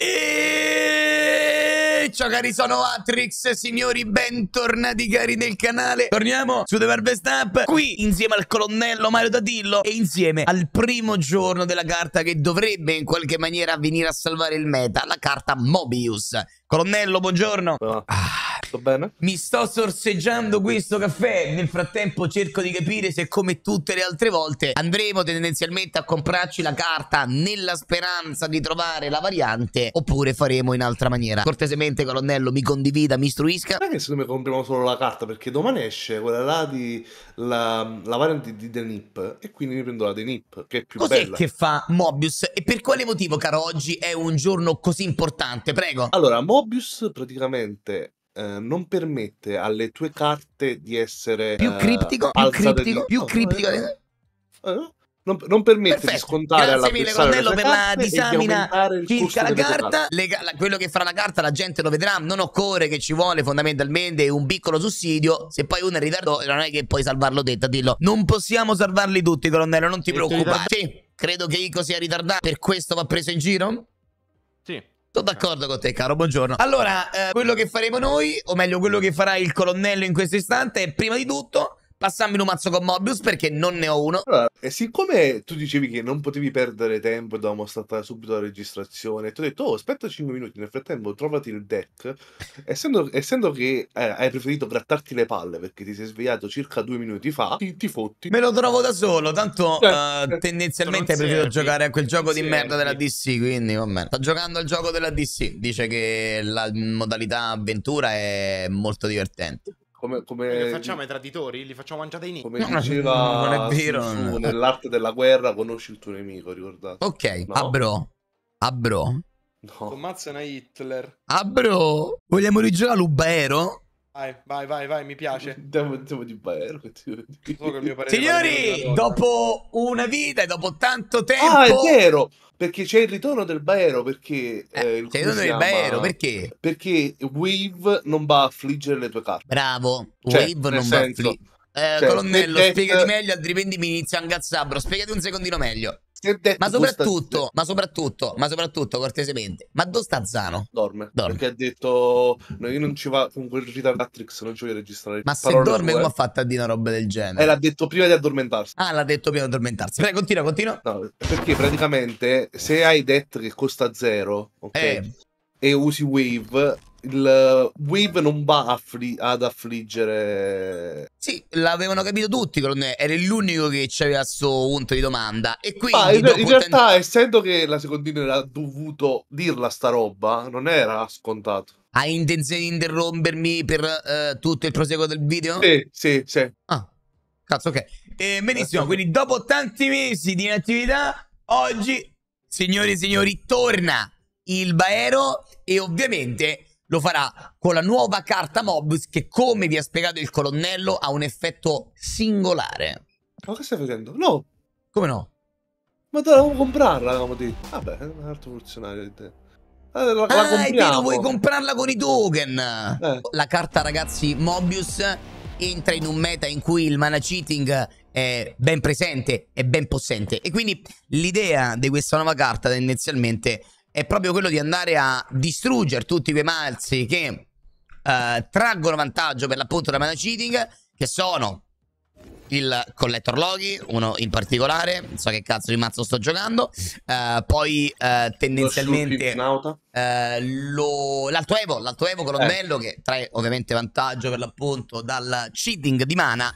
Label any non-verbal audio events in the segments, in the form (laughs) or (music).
E ciao cari, sono Atrix, signori, bentornati cari nel canale. Torniamo su The Marvel Snap, qui insieme al colonnello Mario Dadillo e insieme al primo giorno della carta che dovrebbe in qualche maniera venire a salvare il meta, la carta Mobius. Colonnello, buongiorno. No. Ah, sto ah. bene? Mi sto sorseggiando eh, questo caffè. Nel frattempo cerco di capire se, come tutte le altre volte, andremo tendenzialmente a comprarci la carta nella speranza di trovare la variante oppure faremo in altra maniera. Cortesemente, colonnello, mi condivida, mi istruisca. Non è che se noi compriamo solo la carta perché domani esce quella là di la, la variante di The Nip e quindi mi prendo la The Nip che è più Cos'è bella. Cos'è che fa Mobius e per quale motivo, caro, oggi è un giorno così importante? Prego. Allora, Mobius Mobius praticamente eh, non permette alle tue carte di essere più eh, criptico, più criptico, di... più criptico. Eh, eh, non, non, permette Perfetto. di scontare Grazie mille colonnello per la disamina chicca la carta le, la, quello che farà la carta la gente lo vedrà non occorre che ci vuole fondamentalmente un piccolo sussidio se poi uno è in ritardo non è che puoi salvarlo detta dillo non possiamo salvarli tutti colonnello non ti preoccupare sì, credo che Ico sia ritardato per questo va preso in giro sì sono d'accordo con te, caro, buongiorno. Allora, eh, quello che faremo noi, o meglio, quello che farà il colonnello in questo istante, è prima di tutto passammi un mazzo con Mobius perché non ne ho uno. Allora, e siccome tu dicevi che non potevi perdere tempo e dovevamo startare subito la registrazione, ti ho detto, oh, aspetta 5 minuti, nel frattempo trovati il deck. (laughs) essendo, essendo, che eh, hai preferito grattarti le palle perché ti sei svegliato circa due minuti fa, ti, ti fotti. Me lo trovo da solo, tanto uh, tendenzialmente hai preferito giocare a quel gioco di merda della DC, quindi vabbè. Sto giocando al gioco della DC, dice che la modalità avventura è molto divertente come, come li facciamo i traditori? Li facciamo mangiare dai nemici. Come no, diceva non è vero. Su, su, nell'arte della guerra conosci il tuo nemico, ricordate. Ok, no? abbro. Abbro. No. Commazzano Hitler. Abro. Vogliamo rigiocare l'Ubaero? Vai, vai, vai, vai, mi piace. Andiamo, andiamo di barco. Signori, dopo una vita e dopo tanto tempo... Ah, è vero! Perché c'è il ritorno del Baero, perché... Eh, eh, il ritorno del Baero, perché? Perché Wave non va a affliggere le tue carte. Bravo, cioè, Wave non senso, va a affliggere... Eh, cioè, colonnello, spiegati meglio, altrimenti mi inizia a ingazzare, bro. Spiegati un secondino meglio ma soprattutto, ma soprattutto, ma soprattutto, cortesemente, ma dove sta Zano? Dorme, dorme. Perché ha detto, no, io non ci vado con quel ritardatrix, non ci voglio registrare. Ma se dorme, come ha fatto a dire una roba del genere? Eh, l'ha detto prima di addormentarsi. Ah, l'ha detto prima di addormentarsi. Prego, continua, continua. No, perché praticamente se hai detto che costa zero, ok? Eh. E usi Wave, il Wave non va affri- ad affliggere. Sì, l'avevano capito tutti, però era l'unico che c'aveva questo punto di domanda. E quindi, Ma in, in realtà, ten... essendo che la secondina era dovuto dirla sta roba, non era scontato. Hai intenzione di interrompermi per uh, tutto il proseguo del video? Sì, sì, sì. Ah, cazzo, ok. Eh, benissimo, quindi dopo tanti mesi di inattività, oggi, signori e signori, torna il Baero e ovviamente lo farà con la nuova carta Mobius che, come vi ha spiegato il colonnello, ha un effetto singolare. Ma che stai facendo? No! Come no? Ma dovevamo comprarla, avevamo detto. Vabbè, è un altro funzionario di te. Allora, la, ah, la è vero, vuoi comprarla con i token. Eh. La carta, ragazzi, Mobius entra in un meta in cui il mana cheating è ben presente è ben possente. E quindi l'idea di questa nuova carta tendenzialmente è proprio quello di andare a distruggere tutti quei mazzi che eh, traggono vantaggio per l'appunto da mana cheating, che sono il Collector loghi uno in particolare, non so che cazzo di mazzo sto giocando, uh, poi uh, tendenzialmente uh, l'alto Evo, l'alto Evo Colonnello eh. che trae ovviamente vantaggio per l'appunto dal cheating di mana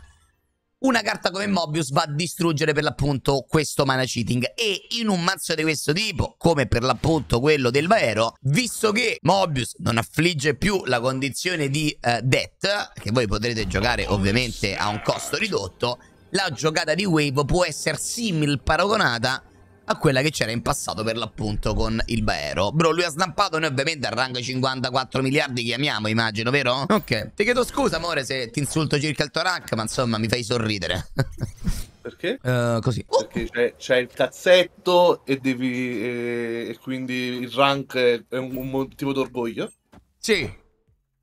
una carta come Mobius va a distruggere per l'appunto questo mana cheating e in un mazzo di questo tipo, come per l'appunto quello del Vaero, visto che Mobius non affligge più la condizione di eh, Death, che voi potrete giocare ovviamente a un costo ridotto, la giocata di Wave può essere simil paragonata a quella che c'era in passato per l'appunto con il Baero. Bro, lui ha snampato noi ovviamente al rank 54 miliardi chiamiamo, immagino, vero? Ok. Ti chiedo scusa, amore, se ti insulto circa il tuo rank, ma insomma mi fai sorridere. Perché? Uh, (laughs) così. Perché c'è, il cazzetto e devi. Eh, e quindi il rank è un, un motivo d'orgoglio? Sì.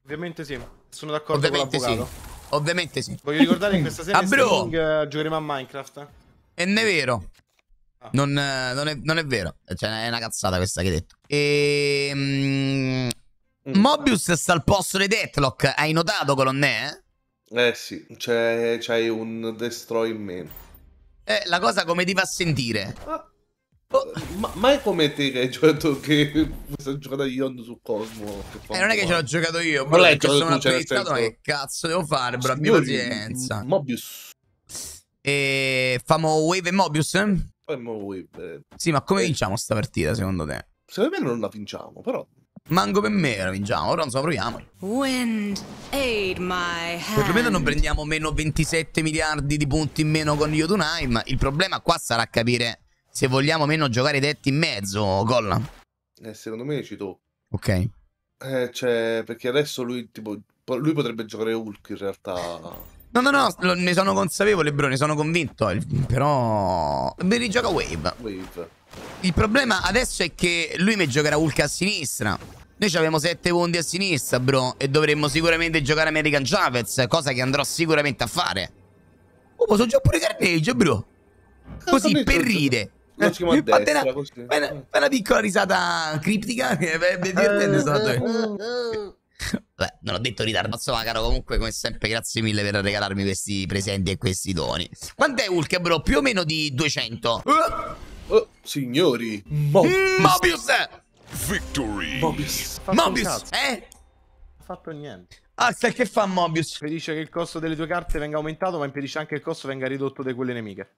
Ovviamente sì. Sono d'accordo Ovviamente con l'avvocato. Sì. Ovviamente sì. Voglio ricordare che questa sera ah, bro. Streaming, uh, giocheremo a Minecraft. E ne vero. Ah. Non, eh, non, è, non, è, vero. Eh, cioè, è una cazzata questa che hai detto. Ehm, mm. Mobius sta al posto di Deathlock. Hai notato, colonnè? Eh, eh sì, c'hai un destroy in meno. Eh, la cosa come ti fa sentire? Ah. Oh. Ma, ma, è come te che hai giocato che sono giocato io su Cosmo. Che eh, non è che ce l'ho giocato io, bro, che sono attrezzato, ma che cazzo devo fare, bro? Abbi pazienza. Mobius. E... Eh, famo Wave e Mobius? Poi voi vedete. Eh, sì, ma come eh. vinciamo sta partita, secondo te? Secondo me non la vinciamo, però... Manco per me la vinciamo, ora non so, proviamo. Wind, aid my hand. Perlomeno non prendiamo meno 27 miliardi di punti in meno con Jotunheim. Il problema qua sarà capire se vogliamo o meno giocare i detti in mezzo, Colla. Eh, secondo me ci tu. Ok. Eh, cioè, perché adesso lui, tipo, lui potrebbe giocare Hulk in realtà. No, no, no, lo, ne sono consapevole, bro, ne sono convinto. Però. Mi gioca Wave. Wave. Il problema adesso è che lui mi giocherà Hulk a sinistra. Noi abbiamo 7 punti a sinistra, bro. E dovremmo sicuramente giocare American Chavez. Cosa che andrò sicuramente a fare. Oh, posso giocare pure carneggio, bro. Ah, così, Cazzo, per ride. Eh, mi fa una, una, una, piccola risata criptica. Per dirti, sono Beh, non ho detto ritardozzo, ma caro, comunque come sempre grazie mille per regalarmi questi presenti e questi doni. Quant'è Hulk, bro? Più o meno di 200. Uh, uh, signori. Mo Mobius! Victory! Mobius! Mobius! Eh? Non fa più niente. Ah, sai che fa Mobius? Impedisce che il costo delle tue carte venga aumentato, ma impedisce anche che il costo venga ridotto di quelle nemiche.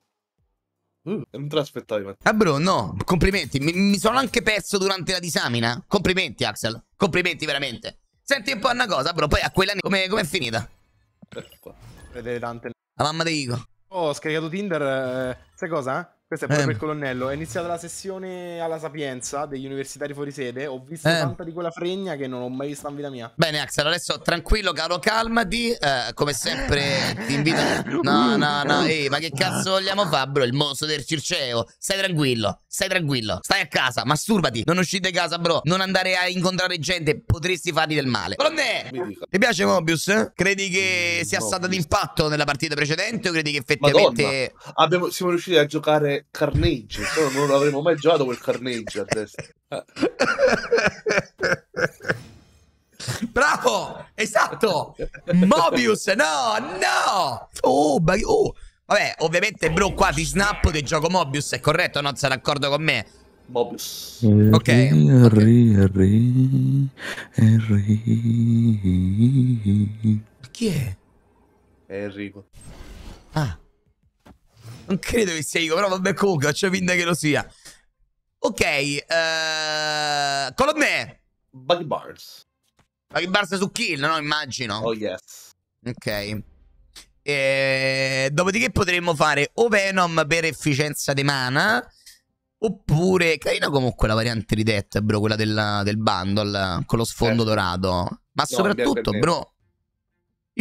Uh, non te l'aspettavi. Ah, bro, no. Complimenti. Mi, mi sono anche perso durante la disamina. Complimenti, Axel. Complimenti, veramente. Senti un po' una cosa, bro. Poi a quella come, com è finita? Vedere tante. La mamma di Ico. Oh, ho scaricato Tinder. Eh, sai cosa? Eh? Questo è proprio eh. il colonnello. È iniziata la sessione alla Sapienza degli universitari fuori sede. Ho visto eh. tanta di quella fregna che non ho mai visto in vita mia. Bene, Axel, adesso tranquillo, caro, calmati. Eh, come sempre, ti invito. No, no, no. (laughs) Ehi, ma che cazzo vogliamo fare, bro? Il mostro del Circeo. Stai tranquillo, stai tranquillo. Stai a casa, masturbati. Non uscite di casa, bro. Non andare a incontrare gente. Potresti fargli del male. Colonnè, ti piace Mobius? Credi che mm, sia stata d'impatto nella partita precedente? O credi che effettivamente. Madonna. Abbiamo... siamo riusciti a giocare è Carnage, se non avremmo mai giocato quel Carnage a destra. (laughs) Bravo, esatto. Mobius, no, no. Oh, bag- oh. Vabbè, ovviamente Bro qua ti snappo del gioco Mobius, è corretto? Non sei d'accordo con me? Mobius. Ok. Henry, Henry, Henry. Chi È Enrico. Ah non credo che sia io, però vabbè comunque, faccio finta che lo sia. Ok, uh, con me. Buggy Bars. Buggy Bars su kill, no? Immagino. Oh yes. Ok. E... Dopodiché potremmo fare o Venom per efficienza di mana. Oppure, carina comunque la variante di Death, bro, quella della, del bundle con lo sfondo eh. dorato. Ma no, soprattutto, bro,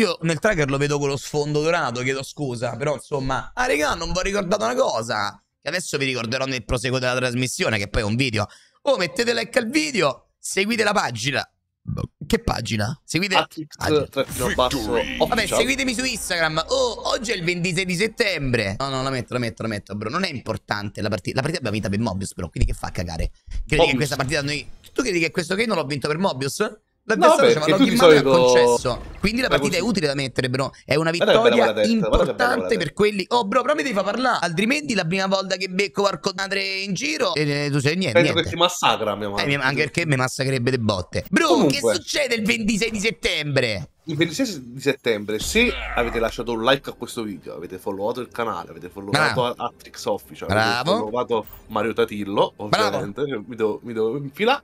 io nel tracker lo vedo con lo sfondo dorato, chiedo scusa, però insomma... Ah, regà, non vi ho ricordato una cosa! Che adesso vi ricorderò nel proseguo della trasmissione, che poi è un video. Oh, mettete like al video, seguite la pagina. Boh, che pagina? Seguite... Ah, oh, vabbè, seguitemi su Instagram. Oh, oggi è il 26 di settembre. No, no, la metto, la metto, la metto, bro. Non è importante la partita. La partita abbiamo vinta per Mobius, però, quindi che fa cagare? Credi che questa partita noi... Tu credi che questo game non l'ho vinto per Mobius? L'avversario no, ci ha concesso. Quindi la partita è utile da mettere, bro. È una eh, vittoria testa, importante per quelli. Oh, bro, però mi devi far parlare. Altrimenti, la prima volta che becco qualcos'altro in giro, eh, eh, tu sei niente. Penso niente. che ti massacra, mia madre. Eh, anche perché mi massacrerebbe le botte. Bro, Comunque. che succede il 26 di settembre? il 26 di settembre, se avete lasciato un like a questo video, avete followato il canale, avete followato Atrix Official, Bravo. avete followato Mario Tatillo, ovviamente, Bravo. mi devo, mi devo infilare.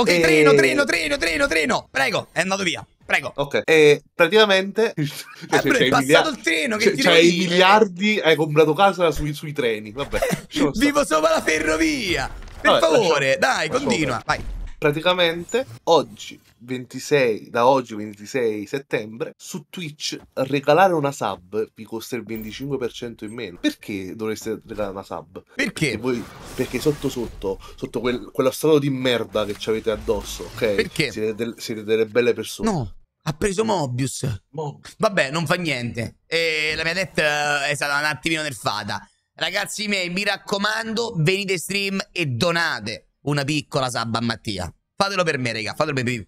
Ok, e... treno, treno, treno, treno, treno. Prego, è andato via. Prego. Ok, e praticamente. Eh, (laughs) cioè, è passato miliardi, il treno che cioè, ti C'hai cioè, i miliardi, hai comprato casa sui, sui treni. Vabbè, (laughs) vivo sopra la ferrovia. Per Vabbè, favore, lasciamo, dai, lasciamo continua. Vai. Praticamente oggi 26, da oggi 26 settembre, su Twitch regalare una sub vi costa il 25% in meno. Perché dovreste regalare una sub? Perché? Perché, voi, perché sotto sotto, sotto quel, quello strato di merda che ci avete addosso, ok? Perché? Siete, del, siete delle belle persone. No. Ha preso Mobius. Mobius. Vabbè, non fa niente. E la mia net eh, è stata un attimino nerfata. Ragazzi miei, mi raccomando, venite stream e donate una piccola sub a Mattia. Fatelo per me, raga. Fatelo per me.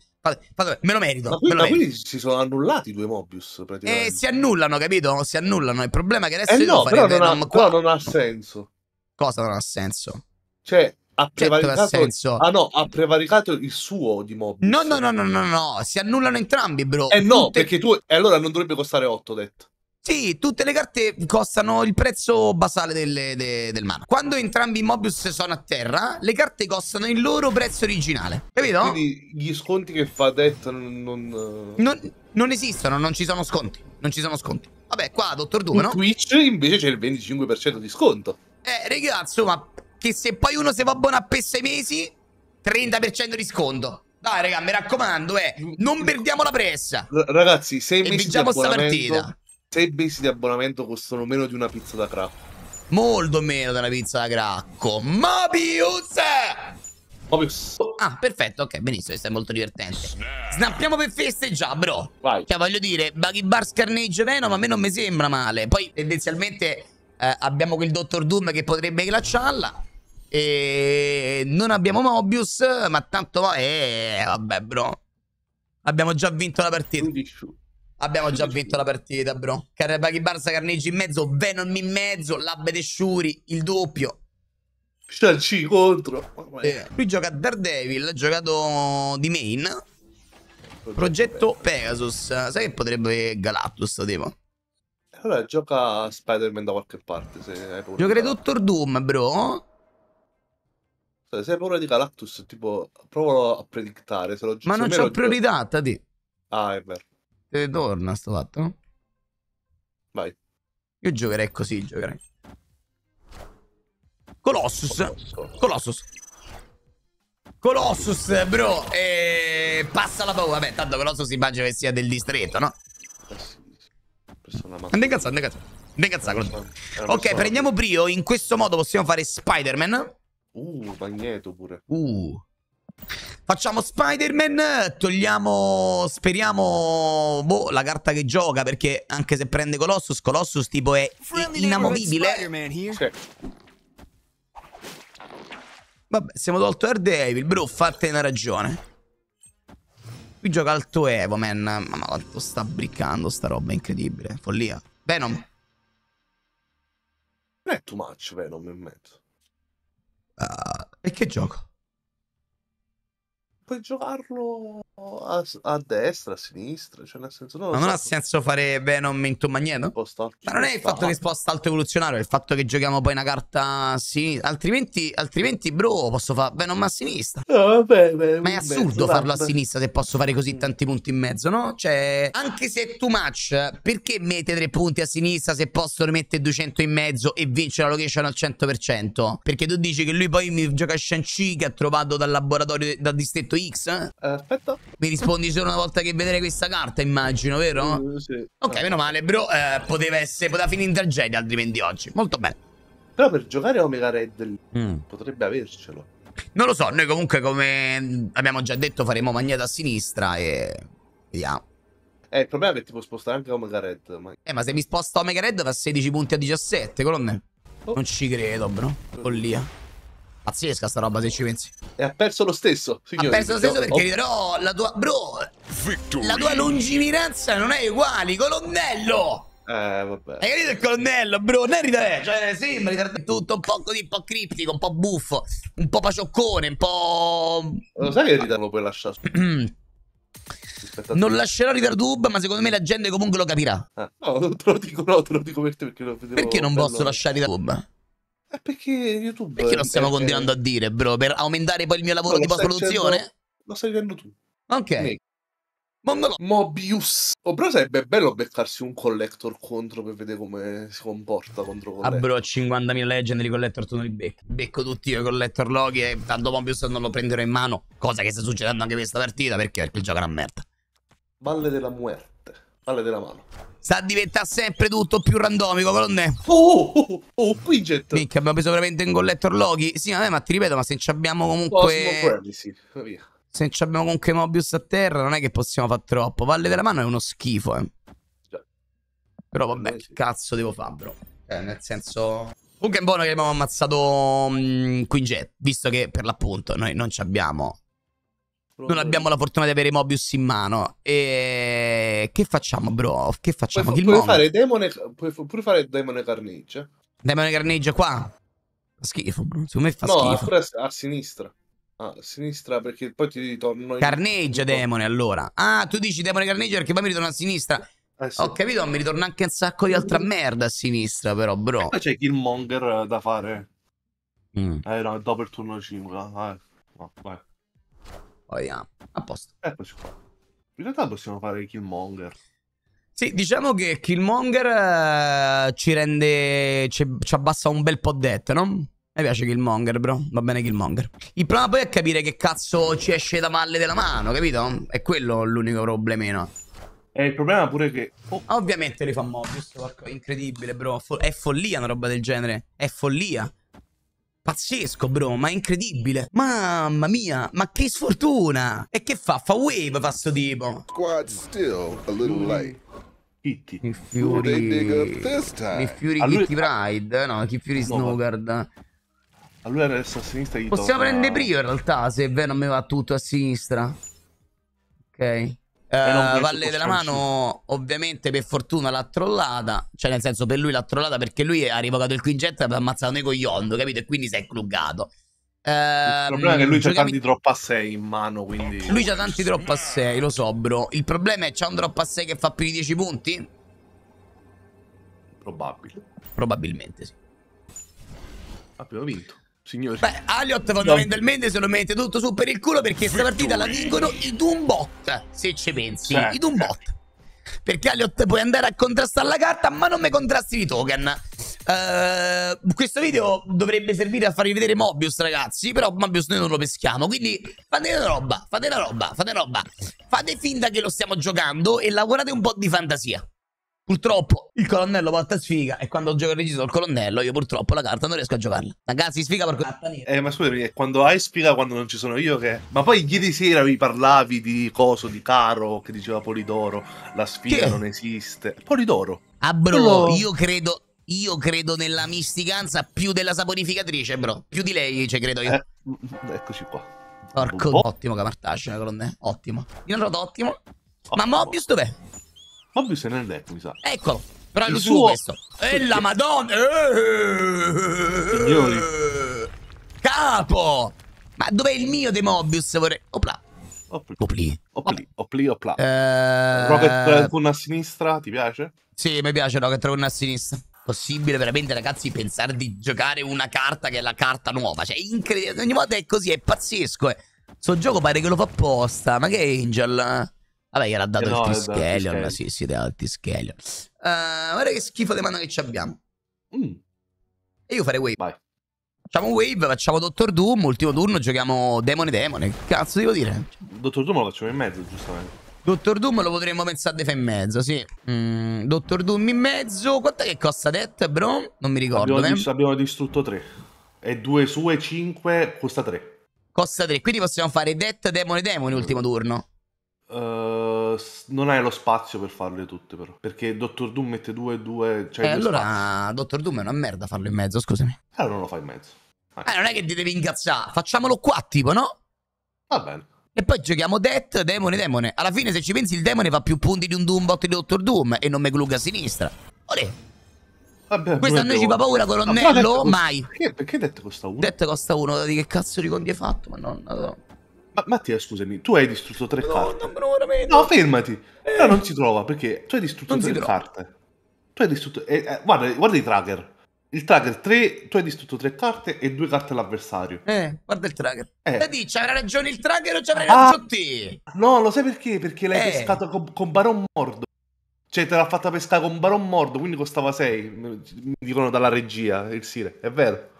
Vabbè, me lo merito. Ma, qui, me lo ma merito. quindi si sono annullati i due Mobius praticamente. Eh, si annullano, capito? Si annullano. Il problema è che adesso eh no, però non, ha, però non ha senso. Cosa non ha senso? Cioè, ha cioè, prevaricato, certo ah no, ha prevaricato il suo di Mobius. No, no, no, no, no, no, si annullano entrambi, bro. Eh no, Tutte... perché tu e allora non dovrebbe costare 8, ho detto. Sì, tutte le carte costano il prezzo basale delle, de, del mana. Quando entrambi i Mobius sono a terra, le carte costano il loro prezzo originale. Capito? Quindi gli sconti che fa Death non... Eh, non... Non esistono, non ci sono sconti. Non ci sono sconti. Vabbè, qua, dottor Duo, no? Twitch invece c'è il 25% di sconto. Eh, ragazzi, ma che se poi uno si va buono a per sei mesi, 30% di sconto. Dai, raga, mi raccomando, eh, non perdiamo la pressa. R ragazzi, 6 mesi di abbonamento. sta partita 6 mesi di abbonamento costano meno di una pizza da cracco. Molto meno della pizza da cracco. Mobius! Ah, perfetto, ok, benissimo, questo è molto divertente. Snappiamo per festeggiare, bro. Vai. Cioè, voglio dire, Buggy Bars Carnage Venom a me non mi sembra male. Poi, tendenzialmente, eh, abbiamo quel Dottor Doom che potrebbe glacciarla. E non abbiamo Mobius, ma tanto... Eh, vabbè, bro. Abbiamo già vinto la partita. 11. Abbiamo già vinto la partita, bro. Carrebaghi Barza, Carnegie in mezzo, Venom in mezzo, Labbe De Shuri, il doppio. Scialci contro. Eh, lui gioca Daredevil, ha giocato di main. Progetto, Progetto Pegasus. Sai che potrebbe Galactus, tipo? Allora gioca Spider-Man da qualche parte. Se Giocherei Doctor Doom, bro. Se hai paura di Galactus, tipo, provalo a predictare. Se lo Ma non c'ho priorità, Tati. Ah, è vero. Te torna sto fatto? Vai. Io giocherei così, giocherei. Colossus. Colossus. Colossus, bro. E... Passa la paura. Beh, tanto Colossus immagino che sia del distretto, no? Andiamo cazzo, andiamo cazzo. Andiamo cazzo, Colossus. Ok, prendiamo Brio. In questo modo possiamo fare Spider-Man. Uh, Magneto pure. Uh. Facciamo Spider-Man, togliamo, speriamo, boh, la carta che gioca, perché anche se prende Colossus, Colossus tipo è inamovibile. Vabbè, siamo tolto Devil, bro, fatte una ragione. Qui gioca Alto Evo, man. Mamma quanto sta briccando sta roba, incredibile, follia. Venom. Non eh, è too much Venom in mezzo. Uh, e che gioco? puoi giocarlo a, a, destra, a sinistra, cioè nel senso... Non ma non so. ha senso fare Venom in tu magneto? Ma non è il fatto che sposta alto evoluzionario, è il fatto che giochiamo poi una carta a sinistra. Altrimenti, altrimenti bro, posso fare Venom a sinistra. No, vabbè, beh, ma è assurdo mezzo, farlo vabbè. a sinistra se posso fare così mm. tanti punti in mezzo, no? Cioè, anche se è too much, perché mette tre punti a sinistra se posso rimettere 200 in mezzo e vince la location al 100%? Perché tu dici che lui poi mi gioca a Shang-Chi che ha trovato dal laboratorio, dal distretto X? Eh? Aspetta. Mi rispondi solo una volta che vedere questa carta, immagino, vero? Uh, sì. Ok, meno male, bro. Eh, poteva, essere, poteva finire in tragedia altrimenti oggi. Molto bene. Però per giocare Omega Red mm. potrebbe avercelo. Non lo so, noi comunque come abbiamo già detto faremo magnata a sinistra e vediamo. Eh, il problema è che ti può spostare anche Omega Red. Ma... Eh, ma se mi sposto Omega Red fa 16 punti a 17, colonne. Oh. Non ci credo, bro. Follia. Pazzesca sta roba se ci pensi. E ha perso lo stesso, signore. Ha perso lo stesso perché però la tua... Bro, Victory. la tua lungimiranza non è uguale, colonnello! Eh, vabbè. Hai capito il colonnello, bro? Non è ridere, eh, cioè sembra sì, tutto un po' così, un po' criptico, un po' buffo, un po' pacioccone, un po'... Lo sai che ridere lo puoi lasciare? (clears throat) non lascerò River Dub, ma secondo me la gente comunque lo capirà. Ah, no, te lo dico, no, te lo dico per te perché lo vedo. Perché non bello. posso lasciare River Dub? Eh, perché YouTube. Perché lo stiamo è, continuando è... a dire, bro? Per aumentare poi il mio lavoro no, di post-produzione? lo stai dicendo tu. Ok. Mongolo. Mobius. Oh, però sarebbe bello beccarsi un collector contro per vedere come si comporta contro ah, collector. Ah, bro, 50.000 legend di collector tu non li becco. Becco tutti io i collector loghi e tanto Mobius non lo prenderò in mano. Cosa che sta succedendo anche questa partita perché? Perché giocano a merda. Valle della Muerte. Palle della mano. Sta diventando sempre tutto più randomico, colonne. Oh, oh, oh, oh, oh Pidget. Minchia, abbiamo preso veramente un collector Loki. Sì, vabbè, ma ti ripeto, ma se ci abbiamo comunque... Quelli, Se ci abbiamo comunque Mobius a terra, non è che possiamo far troppo. Palle della mano è uno schifo, eh. Però vabbè, sì. che cazzo devo fare, bro? Eh, nel senso... Comunque è buono che abbiamo ammazzato um, Quinjet, visto che per l'appunto noi non ci abbiamo non abbiamo la fortuna di avere Mobius in mano. E che facciamo, bro? Che facciamo? Puoi, puoi fare, demone, puoi, puoi fare Demone Carnage. Demone Carnage qua? Fa schifo, bro. Secondo me fa no, schifo. No, a, a, sinistra. Ah, a sinistra perché poi ti ritorno. In... demone allora. Ah, tu dici demone carnage perché poi mi ritorno a sinistra. Eh sì. Ho capito, mi ritorno anche un sacco di altra merda a sinistra, però, bro. Poi c'è Killmonger da fare. Mm. Eh, no, dopo il turno 5. Eh, no, vai. Poi a posto. Eccoci eh, qua. In realtà possiamo fare Killmonger. Sì, diciamo che Killmonger eh, ci rende. Ci, ci, abbassa un bel po' detto, no? Mi piace Killmonger, bro. Va bene Killmonger. Il problema poi è capire che cazzo ci esce da malle della mano, capito? È quello l'unico problemino. E il problema pure che. Oh. Ovviamente li fa mob, giusto? incredibile, bro. È follia una roba del genere. È follia. Pazzesco, bro, ma è incredibile. Mamma mia, ma che sfortuna! E che fa? Fa wave, fa sto tipo. Squad still a little late. Kitty. Mi fiori. Mi fiori Kitty Pride. No, chi fiori no, Snowguard. Va... A lui era a sinistra. Possiamo torna... prendere prio in realtà, se è vero, va tutto a sinistra. Ok. Uh, Valle della Mano, ovviamente, per fortuna l'ha trollata. Cioè, nel senso, per lui l'ha trollata perché lui ha rivocato il quingetto e ha ammazzato Nego Yondo, capito? E quindi si è clugato. Uh, il ehm, problema è che lui gioca... c'ha tanti drop a 6 in mano. Quindi... Lui c'ha tanti drop a 6, lo so, bro. Il problema è c'ha un drop a 6 che fa più di 10 punti? Probabile. Probabilmente sì. Abbiamo vinto signori. Beh, Aliot fondamentalmente no. se lo mette tutto su per il culo perché questa partita la vincono i Doombot, se ci pensi, certo. i Doombot. Perché Aliot puoi andare a contrastare la carta, ma non mi contrasti i token. Uh, eh, questo video dovrebbe servire a farvi vedere Mobius, ragazzi. Però Mobius noi non lo peschiamo. Quindi fate una roba, fate una roba, fate una roba. Fate finta che lo stiamo giocando e lavorate un po' di fantasia. Purtroppo il colonnello volta sfiga e quando gioco il regista il colonnello io purtroppo la carta non riesco a giocarla. Ragazzi, sfiga per carta nera. Eh, ma scusami, quando hai sfiga quando non ci sono io che... Ma poi ieri sera vi parlavi di coso, di caro, che diceva Polidoro, la sfiga che? non esiste. Polidoro. Ah bro, Hello. io credo... Io credo nella misticanza più della saponificatrice, bro. Più di lei, cioè, credo io. Eh, mm, eccoci qua. Porco, boh. ottimo Camartaccia, eh, colonnello. Ottimo. Io non ottimo. ottimo. Ma Mobius dov'è? Bobby se n'è detto, mi sa. Eccolo. Però il, il suo questo. E la madonna. Signori. Capo. Ma dov'è il mio De Mobius? Vorrei... Opla. Opli. Opli. Opli. Opla. Eh... Rocket con eh, a sinistra, ti piace? Sì, mi piace Rocket con a sinistra. Possibile veramente, ragazzi, pensare di giocare una carta che è la carta nuova. Cioè, incredibile. Ogni volta è così, è pazzesco. Eh. Sto gioco pare che lo fa apposta. Ma che Angel? Vabbè, gli era dato eh no, il Tiskelion. Tis sì, sì, era il Tiskelion. Uh, eh, guarda che schifo di mano che ci abbiamo. Mm. E io farei wave. Vai. Facciamo wave, facciamo Dottor Doom, ultimo turno, giochiamo Demone Demone. Che cazzo devo dire? Dottor Doom lo facciamo in mezzo, giustamente. Dottor Doom lo potremmo pensare di fa in mezzo, sì. Mm, Dottor Doom in mezzo. Quanto che costa Det, bro? Non mi ricordo. Abbiamo, eh. dis abbiamo distrutto 3. E 2 su e 5 costa 3. Costa 3. Quindi possiamo fare Det, Demone, Demone, mm. ultimo turno. Ehm, non hai lo spazio per farle tutte, però. Perché Dottor Doom mette due, due. Cioè eh, due allora, Dottor Doom è una merda farlo in mezzo, scusami. Allora eh, non lo fai in mezzo. Eh, eh non è che ti devi incazzare. Facciamolo qua, tipo, no? Va bene. E poi giochiamo Death, Demone, Demone. Alla fine, se ci pensi, il Demone fa più punti di un Doombot di Dottor Doom e non me gluga a sinistra. Olè. Vabbè, Questa a noi ci fa paura, colonnello, ma detto, mai. Perché, perché detto costa uno? Death costa uno, di che cazzo di conti hai fatto? Ma non, no. Ma, Mattia, scusami, tu hai distrutto tre no, carte. No, veramente. No, fermati. Eh. Però non si trova perché tu hai distrutto non tre carte. Tu hai distrutto. Eh, eh, guarda, guarda i tracker. Il tracker 3, tu hai distrutto tre carte e due carte all'avversario. Eh, guarda il tracker. Eh. Te eh, dici, avrà ragione il tracker o ci avrai ah, ragione te? No, lo sai perché? Perché l'hai eh. pescato con, con Baron Mordo. Cioè, te l'ha fatta pescare con Baron Mordo, quindi costava 6. Mi dicono dalla regia, il Sire. È vero.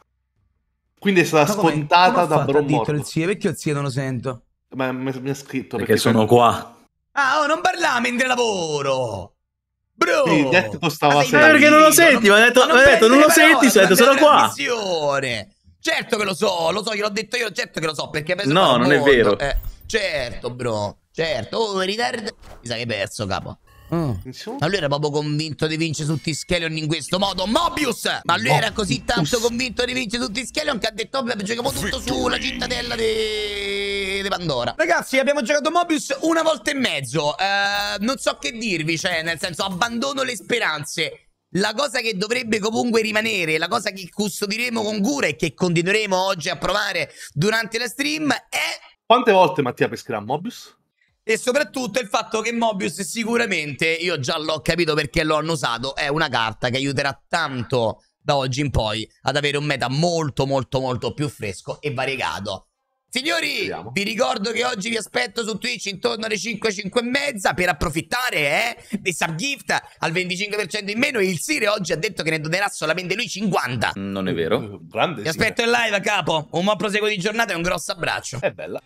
Quindi è stata come, scontata come da Brommorto. il zio? Perché io zio non lo sento? Ma mi, ha scritto perché, perché sono qua. Ah, oh, non parlava mentre lavoro! Bro! Sì, detto costava ma perché non lo senti? Non, mi ha detto, non, detto, non lo senti, detto, sono qua. Certo che lo so, lo so, gliel'ho detto io, certo che lo so, perché penso No, non mondo. è vero. Eh, certo, bro. Certo, oh, ritardo. Mi sa che hai perso, capo. Mm. Ma lui era proprio convinto di vincere tutti i Tiskelion in questo modo. Mobius! Ma lui Mobius. era così tanto convinto di vincere tutti i Tiskelion che ha detto: giochiamo tutto sulla cittadella di... di... Pandora. Ragazzi, abbiamo giocato Mobius una volta e mezzo. Eh, non so che dirvi, cioè, nel senso, abbandono le speranze. La cosa che dovrebbe comunque rimanere, la cosa che custodiremo con cura e che continueremo oggi a provare durante la stream è. Quante volte Mattia pescherà Mobius? E soprattutto il fatto che Mobius sicuramente, io già l'ho capito perché l'ho annusato, è una carta che aiuterà tanto da oggi in poi ad avere un meta molto molto molto più fresco e variegato. Signori, Andiamo. vi ricordo che oggi vi aspetto su Twitch intorno alle 5, 5 e mezza per approfittare eh, dei subgift al 25% in meno. Il Sire oggi ha detto che ne donerà solamente lui 50. Non è vero. Grande. Vi aspetto in live, capo. Un buon proseguo di giornata e un grosso abbraccio. È bella.